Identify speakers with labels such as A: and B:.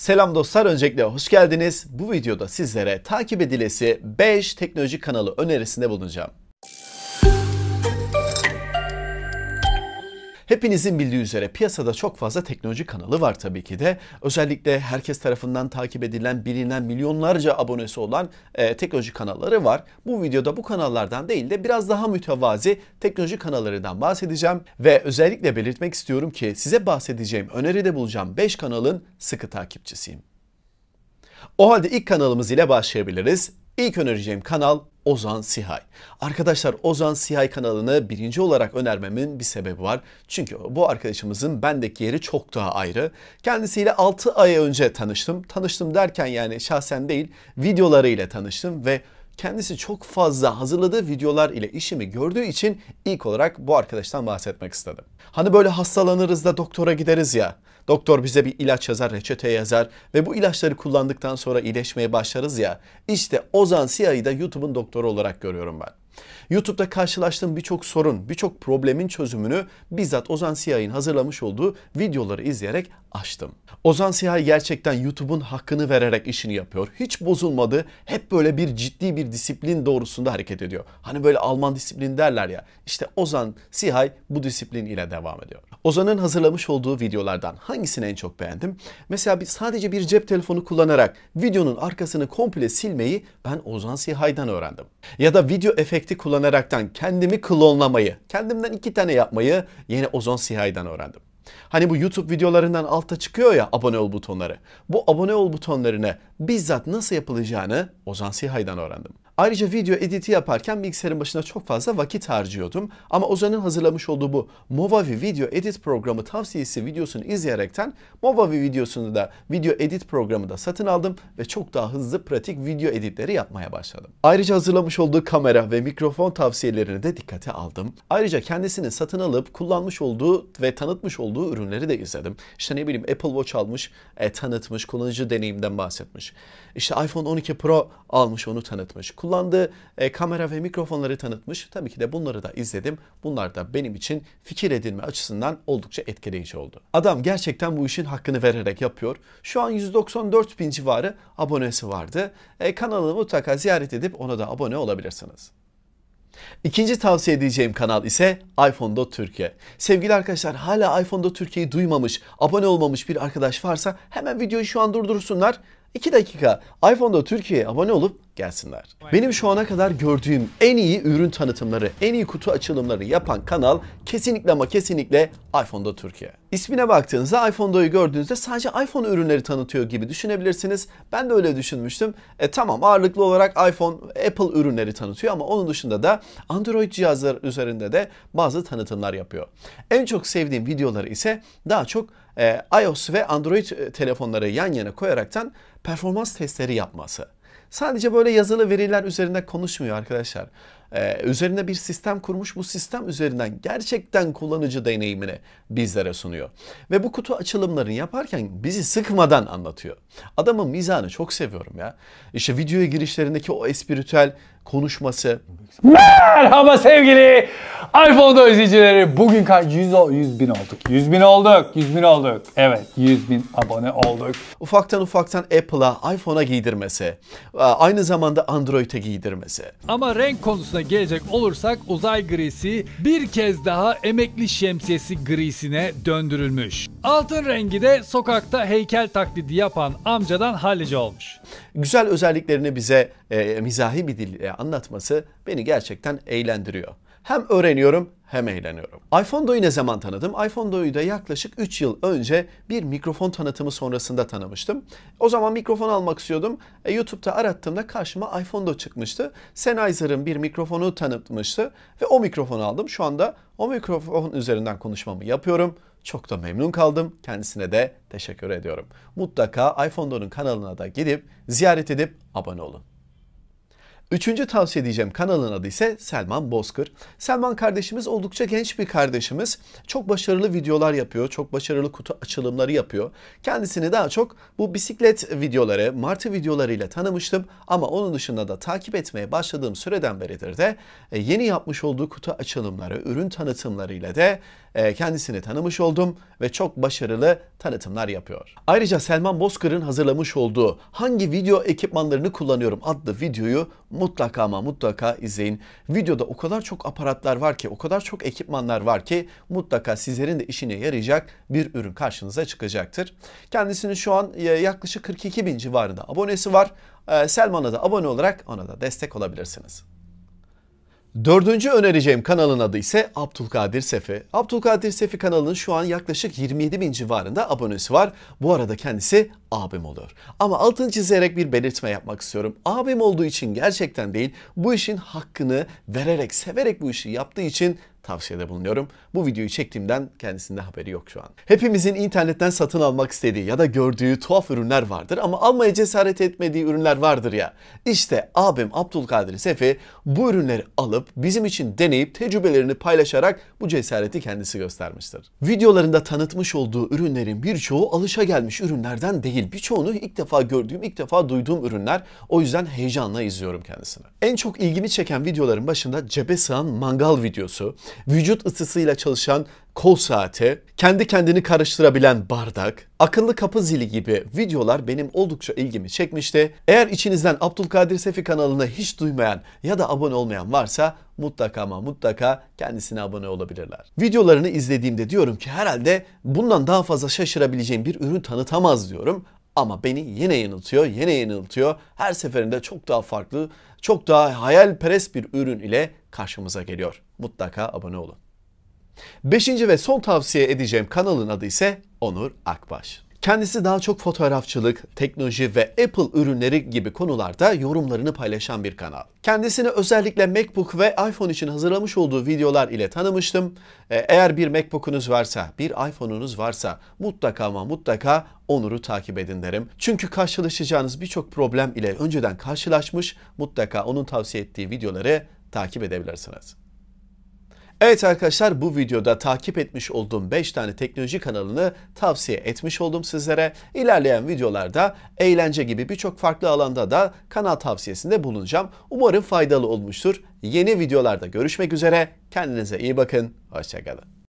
A: Selam dostlar öncelikle hoş geldiniz. Bu videoda sizlere takip edilesi 5 teknoloji kanalı önerisinde bulunacağım. Hepinizin bildiği üzere piyasada çok fazla teknoloji kanalı var tabii ki de. Özellikle herkes tarafından takip edilen, bilinen, milyonlarca abonesi olan e, teknoloji kanalları var. Bu videoda bu kanallardan değil de biraz daha mütevazi teknoloji kanallarından bahsedeceğim. Ve özellikle belirtmek istiyorum ki size bahsedeceğim, öneride bulacağım 5 kanalın sıkı takipçisiyim. O halde ilk kanalımız ile başlayabiliriz. İlk önereceğim kanal Ozan Sihay. Arkadaşlar Ozan Sihay kanalını birinci olarak önermemin bir sebebi var. Çünkü bu arkadaşımızın bendeki yeri çok daha ayrı. Kendisiyle 6 ay önce tanıştım. Tanıştım derken yani şahsen değil videolarıyla tanıştım ve kendisi çok fazla hazırladığı videolar ile işimi gördüğü için ilk olarak bu arkadaştan bahsetmek istedim. Hani böyle hastalanırız da doktora gideriz ya. Doktor bize bir ilaç yazar, reçete yazar ve bu ilaçları kullandıktan sonra iyileşmeye başlarız ya. İşte Ozan Siyah'ı da YouTube'un doktoru olarak görüyorum ben. YouTube'da karşılaştığım birçok sorun, birçok problemin çözümünü bizzat Ozan Siyah'ın hazırlamış olduğu videoları izleyerek açtım. Ozan Siyah gerçekten YouTube'un hakkını vererek işini yapıyor. Hiç bozulmadı. Hep böyle bir ciddi bir disiplin doğrusunda hareket ediyor. Hani böyle Alman disiplin derler ya. İşte Ozan Sihay bu disiplin ile devam ediyor. Ozan'ın hazırlamış olduğu videolardan hangisini en çok beğendim? Mesela bir, sadece bir cep telefonu kullanarak videonun arkasını komple silmeyi ben Ozan Sihay'dan öğrendim. Ya da video efekti kullan kullanaraktan kendimi klonlamayı, kendimden iki tane yapmayı yeni Ozon Sihay'dan öğrendim. Hani bu YouTube videolarından alta çıkıyor ya abone ol butonları. Bu abone ol butonlarını bizzat nasıl yapılacağını Ozan Sihay'dan öğrendim. Ayrıca video editi yaparken bilgisayarın başına çok fazla vakit harcıyordum. Ama Ozan'ın hazırlamış olduğu bu Movavi Video Edit programı tavsiyesi videosunu izleyerekten Movavi videosunu da video edit programı da satın aldım ve çok daha hızlı pratik video editleri yapmaya başladım. Ayrıca hazırlamış olduğu kamera ve mikrofon tavsiyelerini de dikkate aldım. Ayrıca kendisini satın alıp kullanmış olduğu ve tanıtmış olduğu ürünleri de izledim. İşte ne bileyim Apple Watch almış, e, tanıtmış, kullanıcı deneyimden bahsetmiş. İşte iPhone 12 Pro almış, onu tanıtmış kullandığı e, kamera ve mikrofonları tanıtmış. Tabii ki de bunları da izledim. Bunlar da benim için fikir edinme açısından oldukça etkileyici oldu. Adam gerçekten bu işin hakkını vererek yapıyor. Şu an 194 bin civarı abonesi vardı. E, kanalı mutlaka ziyaret edip ona da abone olabilirsiniz. İkinci tavsiye edeceğim kanal ise iPhone'da Türkiye. Sevgili arkadaşlar hala iPhone'da Türkiye'yi duymamış, abone olmamış bir arkadaş varsa hemen videoyu şu an durdursunlar 2 dakika iPhone'da Türkiye'ye abone olup gelsinler. Benim şu ana kadar gördüğüm en iyi ürün tanıtımları, en iyi kutu açılımları yapan kanal kesinlikle ama kesinlikle iPhone'da Türkiye. İsmine baktığınızda iPhone'da'yı gördüğünüzde sadece iPhone ürünleri tanıtıyor gibi düşünebilirsiniz. Ben de öyle düşünmüştüm. E tamam ağırlıklı olarak iPhone, Apple ürünleri tanıtıyor ama onun dışında da Android cihazlar üzerinde de bazı tanıtımlar yapıyor. En çok sevdiğim videoları ise daha çok e, iOS ve Android e, telefonları yan yana koyaraktan performans testleri yapması. Sadece böyle yazılı veriler üzerinde konuşmuyor arkadaşlar. Ee, üzerine bir sistem kurmuş bu sistem üzerinden gerçekten kullanıcı deneyimini bizlere sunuyor. Ve bu kutu açılımlarını yaparken bizi sıkmadan anlatıyor. Adamın mizanı çok seviyorum ya. İşte videoya girişlerindeki o espiritüel konuşması. Merhaba sevgili iPhone'da izleyicileri. Bugün kaç? 100, 100 bin olduk. 100 bin olduk. 100 bin olduk. Evet 100 bin abone olduk. Ufaktan ufaktan Apple'a, iPhone'a giydirmesi. E, aynı zamanda Android'e giydirmesi. Ama renk konusunda konusuna gelecek olursak uzay grisi bir kez daha emekli şemsiyesi grisine döndürülmüş. Altın rengi de sokakta heykel taklidi yapan amcadan hallice olmuş. Güzel özelliklerini bize e, mizahi bir dille anlatması beni gerçekten eğlendiriyor. Hem öğreniyorum hem eğleniyorum. iPhone iPhone'do'yu ne zaman tanıdım? iPhone Do'yu da yaklaşık 3 yıl önce bir mikrofon tanıtımı sonrasında tanımıştım. O zaman mikrofon almak istiyordum. E, YouTube'da arattığımda karşıma iPhone Do çıkmıştı. Sennheiser'ın bir mikrofonu tanıtmıştı ve o mikrofonu aldım. Şu anda o mikrofon üzerinden konuşmamı yapıyorum. Çok da memnun kaldım. Kendisine de teşekkür ediyorum. Mutlaka iPhone Do'nun kanalına da gidip ziyaret edip abone olun. Üçüncü tavsiye edeceğim kanalın adı ise Selman Bozkır. Selman kardeşimiz oldukça genç bir kardeşimiz. Çok başarılı videolar yapıyor, çok başarılı kutu açılımları yapıyor. Kendisini daha çok bu bisiklet videoları, martı videolarıyla tanımıştım. Ama onun dışında da takip etmeye başladığım süreden beridir de e, yeni yapmış olduğu kutu açılımları, ürün tanıtımlarıyla de kendisini tanımış oldum ve çok başarılı tanıtımlar yapıyor. Ayrıca Selman Bozkır'ın hazırlamış olduğu hangi video ekipmanlarını kullanıyorum adlı videoyu mutlaka ama mutlaka izleyin. Videoda o kadar çok aparatlar var ki, o kadar çok ekipmanlar var ki mutlaka sizlerin de işine yarayacak bir ürün karşınıza çıkacaktır. Kendisinin şu an e, yaklaşık 42 bin civarında abonesi var. E, Selman'a da abone olarak ona da destek olabilirsiniz. Dördüncü önereceğim kanalın adı ise Abdülkadir Sefi. Abdülkadir Sefi kanalının şu an yaklaşık 27 bin civarında abonesi var. Bu arada kendisi abim olur. Ama altını çizerek bir belirtme yapmak istiyorum. Abim olduğu için gerçekten değil, bu işin hakkını vererek, severek bu işi yaptığı için tavsiyede bulunuyorum. Bu videoyu çektiğimden kendisinde haberi yok şu an. Hepimizin internetten satın almak istediği ya da gördüğü tuhaf ürünler vardır ama almaya cesaret etmediği ürünler vardır ya. İşte abim Abdülkadir Sefi bu ürünleri alıp bizim için deneyip tecrübelerini paylaşarak bu cesareti kendisi göstermiştir. Videolarında tanıtmış olduğu ürünlerin birçoğu alışa gelmiş ürünlerden değil. Birçoğunu ilk defa gördüğüm, ilk defa duyduğum ürünler. O yüzden heyecanla izliyorum kendisini. En çok ilgimi çeken videoların başında cebe sığan mangal videosu, vücut ısısıyla çalışan kol saati, kendi kendini karıştırabilen bardak, akıllı kapı zili gibi videolar benim oldukça ilgimi çekmişti. Eğer içinizden Abdülkadir Sefi kanalını hiç duymayan ya da abone olmayan varsa mutlaka ama mutlaka kendisine abone olabilirler. Videolarını izlediğimde diyorum ki herhalde bundan daha fazla şaşırabileceğim bir ürün tanıtamaz diyorum ama beni yine yanıltıyor, yine yanıltıyor. Her seferinde çok daha farklı, çok daha hayalperest bir ürün ile karşımıza geliyor. Mutlaka abone olun. Beşinci ve son tavsiye edeceğim kanalın adı ise Onur Akbaş. Kendisi daha çok fotoğrafçılık, teknoloji ve Apple ürünleri gibi konularda yorumlarını paylaşan bir kanal. Kendisini özellikle MacBook ve iPhone için hazırlamış olduğu videolar ile tanımıştım. E, eğer bir MacBook'unuz varsa, bir iPhone'unuz varsa mutlaka ama mutlaka Onur'u takip edin derim. Çünkü karşılaşacağınız birçok problem ile önceden karşılaşmış mutlaka onun tavsiye ettiği videoları takip edebilirsiniz. Evet arkadaşlar bu videoda takip etmiş olduğum 5 tane teknoloji kanalını tavsiye etmiş oldum sizlere. İlerleyen videolarda eğlence gibi birçok farklı alanda da kanal tavsiyesinde bulunacağım. Umarım faydalı olmuştur. Yeni videolarda görüşmek üzere. Kendinize iyi bakın. Hoşçakalın.